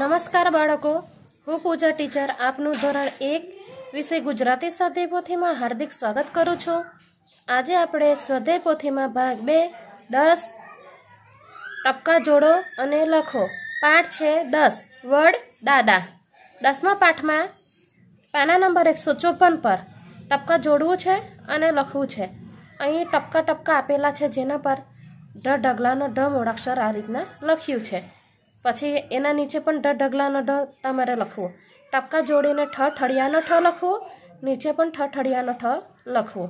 નમસ્કાર બાળકો હું પૂજા ટીચર આપનું ધોરણ એક વિષય ગુજરાતી સ્વાધ્યાય પોથીમાં હાર્દિક સ્વાગત કરું છું આજે આપણે સ્વાધ્યાય પોથીમાં ભાગ બે દસ ટપકા જોડો અને લખો પાઠ છે દસ વડ દાદા દસમા પાઠમાં પાના નંબર એકસો ચોપન પર ટપકા જોડવું છે અને લખવું છે અહીં ટપકા ટપકા આપેલા છે જેના પર ઢ ઢગલાનો ઢ મૂળાક્ષર આ રીતના લખ્યું છે પછી એના નીચે પણ ઢ ઢગલાનો ઢ તમારે લખવો ટપકા જોડીને ઠ ઠળિયાનો ઠ લખવો નીચે પણ ઠ ઠળિયાનો ઠ લખવો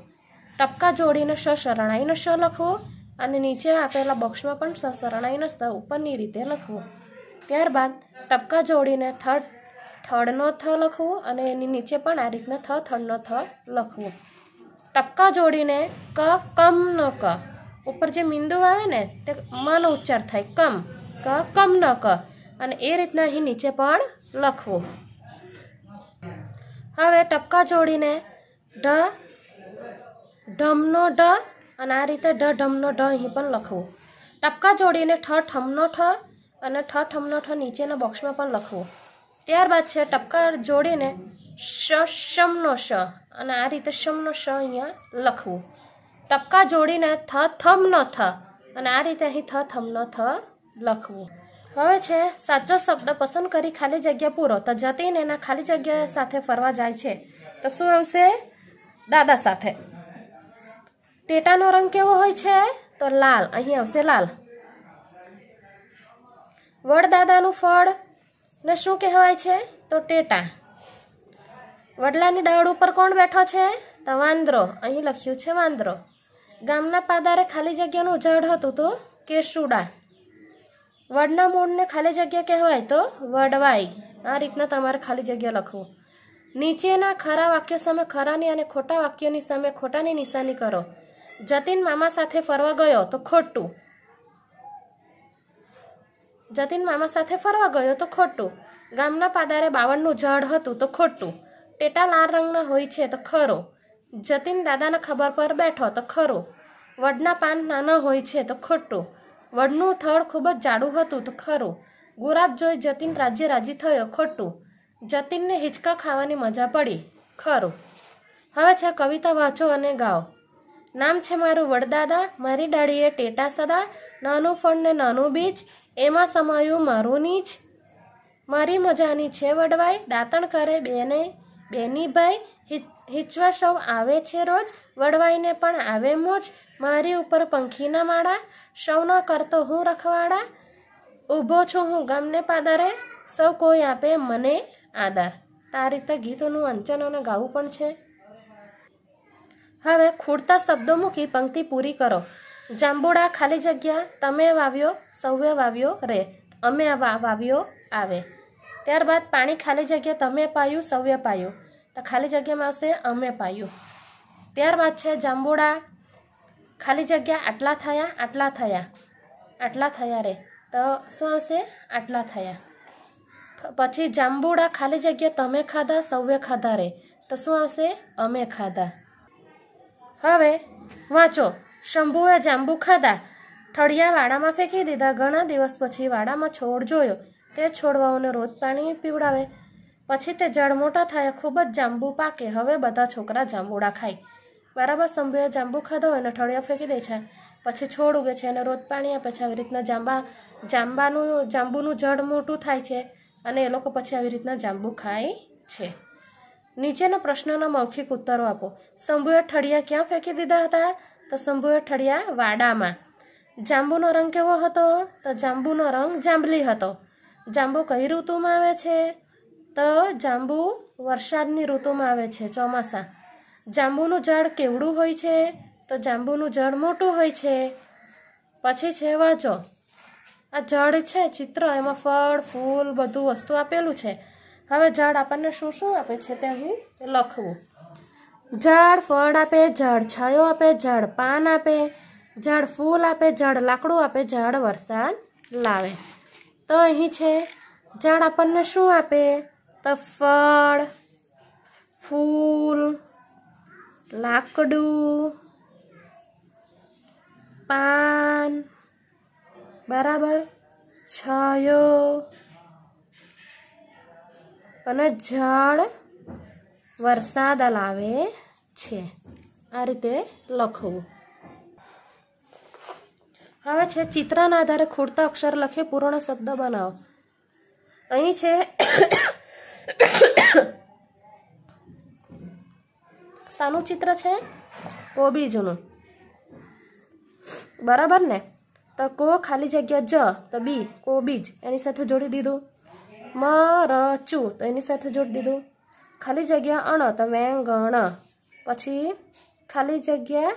ટપકા જોડીને સ શરણાઈનો શ લખવો અને નીચે આપેલા બોક્સમાં પણ સ શરણાઈનો સ ઉપરની રીતે લખવો ત્યારબાદ ટપકા જોડીને થ થડનો થ લખવું અને એની નીચે પણ આ રીતના થ થડનો થ લખવું ટપકા જોડીને ક કમનો ક ઉપર જે બિંદુ આવે ને તે મનો ઉચ્ચાર થાય કમ ક કમ ન ક અને એ રીતના અહીં નીચે પણ લખવું હવે ટપકા જોડીને ઢ ઢમનો ઢ અને આ રીતે ઢ ઢમનો ઢ અહીં પણ લખવું ટપકા જોડીને ઠ ઠમનો ઠ અને ઠ ઠમનો ઠ નીચેના બોક્સમાં પણ લખવું ત્યારબાદ છે ટપકા જોડીને શ શમનો શ અને આ રીતે શમનો શ અહીંયા લખવું ટપકા જોડીને થ થમનો થ અને આ રીતે અહીં થ થમનો થ લખવું હવે છે સાચો શબ્દ પસંદ કરી ખાલી જગ્યા પૂરો તો જતીન એના ખાલી જગ્યા સાથે ફરવા જાય છે તો શું આવશે દાદા સાથે ટેટાનો રંગ કેવો હોય છે તો લાલ અહીં આવશે લાલ વડદાદાનું ફળ ને શું કહેવાય છે તો ટેટા વડલાની ડાળ ઉપર કોણ બેઠો છે તો વાંદરો અહીં લખ્યું છે વાંદરો ગામના પાદારે ખાલી જગ્યાનું ઝાડ હતું તો કેશુડા વડના મૂળને ખાલી જગ્યા કહેવાય તો વડવાઈ આ રીતના તમારે ખાલી જગ્યા લખવું નીચેના ખરા વાક્યો સામે ખરાની અને ખોટા વાક્યોની સામે ખોટાની નિશાની કરો જતીન મામા સાથે ફરવા ગયો તો ખોટું જતીન મામા સાથે ફરવા ગયો તો ખોટું ગામના પાદારે બાવણનું ઝાડ હતું તો ખોટું ટેટા લાલ રંગના હોય છે તો ખરો જતીન દાદાના ખબર પર બેઠો તો ખરો વડના પાન નાના હોય છે તો ખોટું વડનું થળ ખૂબ જ જાડું હતું તો ખરું ગુરાબ જોઈ જતીન રાજ્ય રાજી થયો ખોટું જતીનને હિંચકા ખાવાની મજા પડી ખરું હવે છે કવિતા વાંચો અને ગાઓ નામ છે મારું વડદાદા મારી ડાળીએ ટેટા સદા નાનું ફળ ને નાનું બીજ એમાં સમાયું મારું નીચ મારી મજાની છે વડવાઈ દાંતણ કરે બેને બેની ભાઈ હિચવા સૌ આવે છે રોજ વડવાઈને પણ આવે મોજ મારી ઉપર પંખીના માળા સૌના કરતો હું રખવાડા ઊભો છું હું ગમને પાદરે સૌ કોઈ આપે મને આદર આ રીતે ગીતોનું અંચન ગાવું પણ છે હવે ખૂડતા શબ્દો મૂકી પંક્તિ પૂરી કરો જાંબુડા ખાલી જગ્યા તમે વાવ્યો સૌએ વાવ્યો રે અમે વાવ્યો આવે ત્યારબાદ પાણી ખાલી જગ્યા તમે પાયું સૌએ પાયું તો ખાલી જગ્યામાં આવશે અમે પાયું ત્યારબાદ છે જાંબુડા ખાલી જગ્યા આટલા થયા આટલા થયા આટલા થયા રે તો શું આવશે આટલા થયા પછી જાંબુડા ખાલી જગ્યા તમે ખાધા સૌએ ખાધા રે તો શું આવશે અમે ખાધા હવે વાંચો શંભુએ જાંબુ ખાધા ઠળિયા વાડામાં ફેંકી દીધા ઘણા દિવસ પછી વાડામાં છોડ જોયો તે છોડવાઓને રોજ પાણી પીવડાવે પછી તે જળ મોટા થયા ખૂબ જ જાંબુ પાકે હવે બધા છોકરા જાંબુડા ખાય બરાબર સંભુએ જાંબુ ખાધો અને ઠળિયો ફેંકી દે છે પછી છોડ ઉગે છે અને રોજ પાણી આપે છે આવી રીતના જાંબા જાંબાનું જાંબુનું જડ મોટું થાય છે અને એ લોકો પછી આવી રીતના જાંબુ ખાય છે નીચેના પ્રશ્નોના મૌખિક ઉત્તરો આપો શંભુએ ઠળિયા ક્યાં ફેંકી દીધા હતા તો શંભુએ ઠળિયા વાડામાં જાંબુનો રંગ કેવો હતો તો જાંબુનો રંગ જાંબલી હતો જાંબુ કઈ ઋતુમાં આવે છે તો જાંબુ વરસાદની ઋતુમાં આવે છે ચોમાસા જાંબુનું ઝાડ કેવડું હોય છે તો જાંબુનું ઝાડ મોટું હોય છે પછી છે વાંચો આ ઝાડ છે ચિત્ર એમાં ફળ ફૂલ બધું વસ્તુ આપેલું છે હવે ઝાડ આપણને શું શું આપે છે તે અહીં લખવું ઝાડ ફળ આપે ઝાડ છાયો આપે ઝાડ પાન આપે ઝાડ ફૂલ આપે ઝાડ લાકડું આપે ઝાડ વરસાદ લાવે તો અહીં છે ઝાડ આપણને શું આપે તો ફળ ફૂલ લાકડું પાન બરાબર છયો અને જળ વરસાદ લાવે છે આ રીતે લખવું હવે છે ચિત્રના આધારે ખૂડતા અક્ષર લખી પૂર્ણ શબ્દ બનાવો અહીં છે શાનું ચિત્ર છે કોબીજનું બરાબર ને તો કો ખાલી જગ્યા જ તો બી કોબીજ એની સાથે જોડી દીધું મ ર ચુ તો એની સાથે જોડી દીધું ખાલી જગ્યા અણ તો વેંગણ પછી ખાલી જગ્યા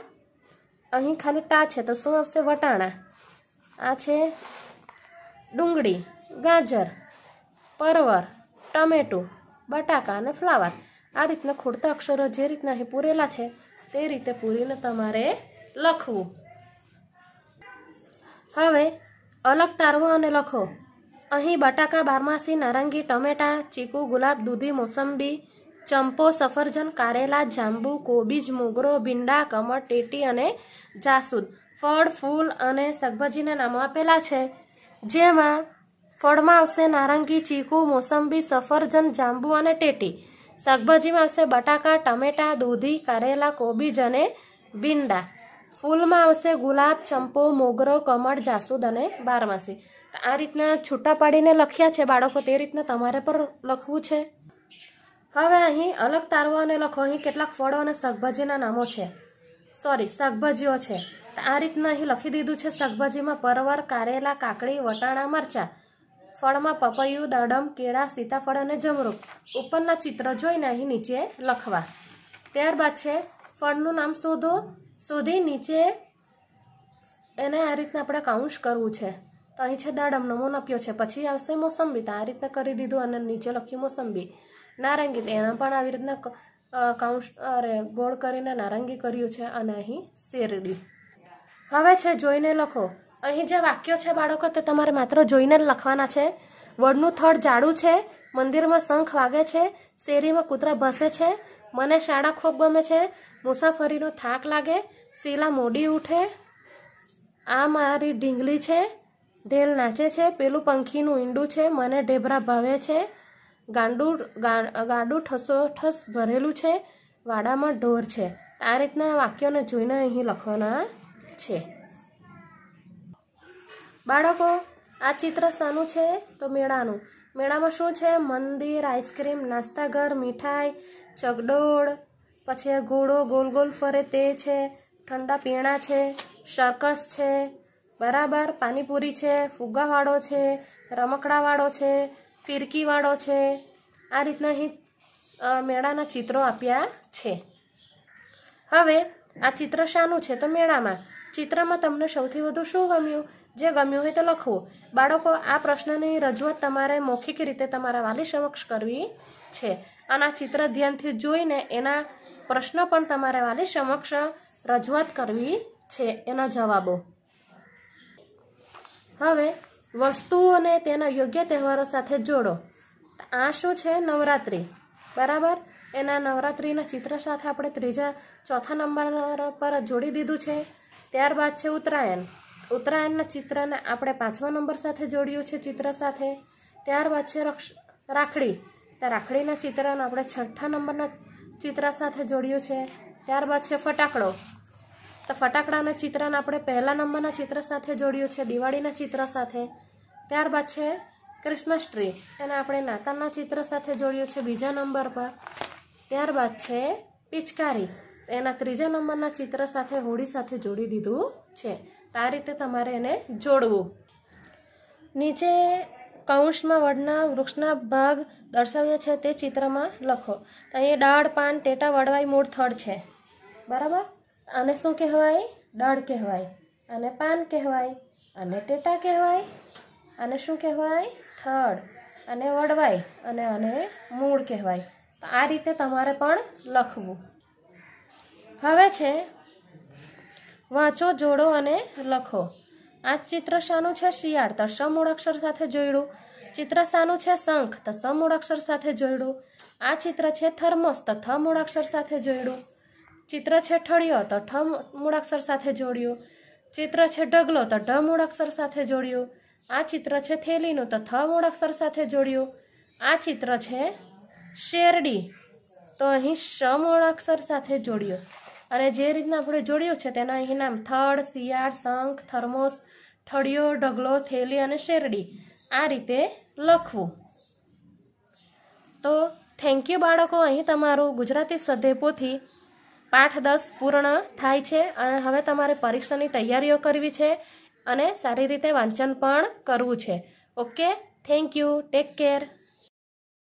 અહીં ખાલી ટા છે તો શું આવશે વટાણા આ છે ડુંગળી ગાજર પરવર ટમેટું બટાકા અને ફ્લાવર આ રીતના ખોડતા અક્ષરો જે રીતના અહીં પૂરેલા છે તે રીતે પૂરીને તમારે લખવું હવે અલગ તારવો અને લખો અહીં બટાકા બારમાસી નારંગી ટમેટાં ચીકુ ગુલાબ દૂધી મોસંબી ચંપો સફરજન કારેલા જાંબુ કોબીજ મોગરો ભીંડા કમળ ટેટી અને જાસૂદ ફળ ફૂલ અને શાકભાજીને નામો આપેલા છે જેમાં ફળમાં આવશે નારંગી ચીકુ મોસંબી સફરજન જાંબુ અને ટેટી શાકભાજીમાં આવશે બટાકા ટમેટા દૂધી કારેલા કોબીજ અને ભીંડા ફૂલમાં આવશે ગુલાબ ચંપો મોગરો કમળ જાસૂદ અને બારમાસી આ રીતના છૂટા પાડીને લખ્યા છે બાળકો તે રીતના તમારે પણ લખવું છે હવે અહીં અલગ તારવો અને લખો અહીં કેટલાક ફળો અને શાકભાજીના નામો છે સોરી શાકભાજીઓ છે આ રીતના અહીં લખી દીધું છે શાકભાજીમાં પરવર કારેલા કાકડી વટાણા મરચાં ફળમાં પપૈયું દાડમ કેળા સીતાફળ અને જમરૂક ઉપરના ચિત્ર જોઈને અહીં નીચે લખવા ત્યારબાદ છે ફળનું નામ શોધો શોધી નીચે એને આ રીતના આપણે કાઉન્સ કરવું છે તો અહીં છે દાડમ નમૂનો નપ્યો છે પછી આવશે મોસંબી તો આ રીતના કરી દીધું અને નીચે લખ્યું મોસંબી નારંગી એના પણ આવી રીતના કાઉન્સ અરે ગોળ કરીને નારંગી કર્યું છે અને અહીં શેરડી હવે છે જોઈને લખો અહીં જે વાક્યો છે બાળકો તે તમારે માત્ર જોઈને જ લખવાના છે વડનું થડ જાડું છે મંદિરમાં શંખ વાગે છે શેરીમાં કૂતરા ભસે છે મને શાળા ખૂબ ગમે છે મુસાફરીનો થાક લાગે શીલા મોડી ઉઠે આ મારી ઢીંગલી છે ઢેલ નાચે છે પેલું પંખીનું ઈંડું છે મને ઢેબરા ભાવે છે ગાંડું ગાંડું ઠસો ઠસ ભરેલું છે વાડામાં ઢોર છે આ રીતના વાક્યોને જોઈને અહીં લખવાના છે બાળકો આ ચિત્ર શાનું છે તો મેળાનું મેળામાં શું છે મંદિર આઈસ્ક્રીમ નાસ્તાઘર મીઠાઈ ચગડોળ પછી ઘોડો ગોલ ગોલ ફરે તે છે ઠંડા પીણા છે સર્કસ છે બરાબર પાણીપુરી છે ફુગ્ગાવાળો છે રમકડાવાળો છે ફિરકીવાળો છે આ રીતના અહીં મેળાના ચિત્રો આપ્યા છે હવે આ ચિત્ર શાનું છે તો મેળામાં ચિત્રમાં તમને સૌથી વધુ શું ગમ્યું જે ગમ્યું હોય તે લખવું બાળકો આ પ્રશ્નની રજૂઆત તમારે મૌખિક રીતે તમારા વાલી સમક્ષ કરવી છે અને આ ચિત્ર ધ્યાનથી જોઈને એના પ્રશ્નો પણ તમારે વાલી સમક્ષ રજૂઆત કરવી છે એના જવાબો હવે વસ્તુઓને તેના યોગ્ય તહેવારો સાથે જોડો આ શું છે નવરાત્રિ બરાબર એના નવરાત્રિના ચિત્ર સાથે આપણે ત્રીજા ચોથા નંબર પર જોડી દીધું છે ત્યારબાદ છે ઉત્તરાયણ ઉત્તરાયણના ચિત્રને આપણે પાંચમા નંબર સાથે જોડ્યું છે ચિત્ર સાથે ત્યારબાદ છે રક્ષ રાખડી તો રાખડીના ચિત્રને આપણે છઠ્ઠા નંબરના ચિત્ર સાથે જોડ્યું છે ત્યારબાદ છે ફટાકડો તો ફટાકડાના ચિત્રને આપણે પહેલા નંબરના ચિત્ર સાથે જોડ્યું છે દિવાળીના ચિત્ર સાથે ત્યારબાદ છે ક્રિસમસ ટ્રી એને આપણે નાતાલના ચિત્ર સાથે જોડ્યું છે બીજા નંબર પર ત્યારબાદ છે પિચકારી એના ત્રીજા નંબરના ચિત્ર સાથે હોળી સાથે જોડી દીધું છે આ રીતે તમારે એને જોડવું નીચે કૌંસમાં વડના વૃક્ષના ભાગ દર્શાવ્યા છે તે ચિત્રમાં લખો અહીં ડાળ પાન ટેટા વડવાય મૂળ થડ છે બરાબર અને શું કહેવાય ડાળ કહેવાય અને પાન કહેવાય અને ટેટા કહેવાય અને શું કહેવાય થડ અને વડવાય અને આને મૂળ કહેવાય તો આ રીતે તમારે પણ લખવું હવે છે વાંચો જોડો અને લખો આ ચિત્ર શાનું છે શિયાળ તો સમૂળ અક્ષર સાથે જોડ્યું ચિત્ર શાનું છે શંખ તો સમૂળ અક્ષર સાથે જોડ્યું આ ચિત્ર છે થર્મસ તો થ મૂળ અક્ષર સાથે જોડ્યું ચિત્ર છે ઠળિયો તો ઠ મૂળ અક્ષર સાથે જોડ્યું ચિત્ર છે ઢગલો તો ઢ મૂળ અક્ષર સાથે જોડ્યું આ ચિત્ર છે થેલીનું તો થ મૂળ અક્ષર સાથે જોડ્યું આ ચિત્ર છે શેરડી તો અહીં શ મૂળ અક્ષર સાથે જોડ્યું અને જે રીતના આપણે જોડ્યું છે તેના અહીં નામ થડ શિયાળ શંખ થર્મોસ ઠળિયો ઢગલો થેલી અને શેરડી આ રીતે લખવું તો થેન્ક યુ બાળકો અહીં તમારું ગુજરાતી સ્વાધ્યાય પોથી પાઠ દસ પૂર્ણ થાય છે અને હવે તમારે પરીક્ષાની તૈયારીઓ કરવી છે અને સારી રીતે વાંચન પણ કરવું છે okay thank you take care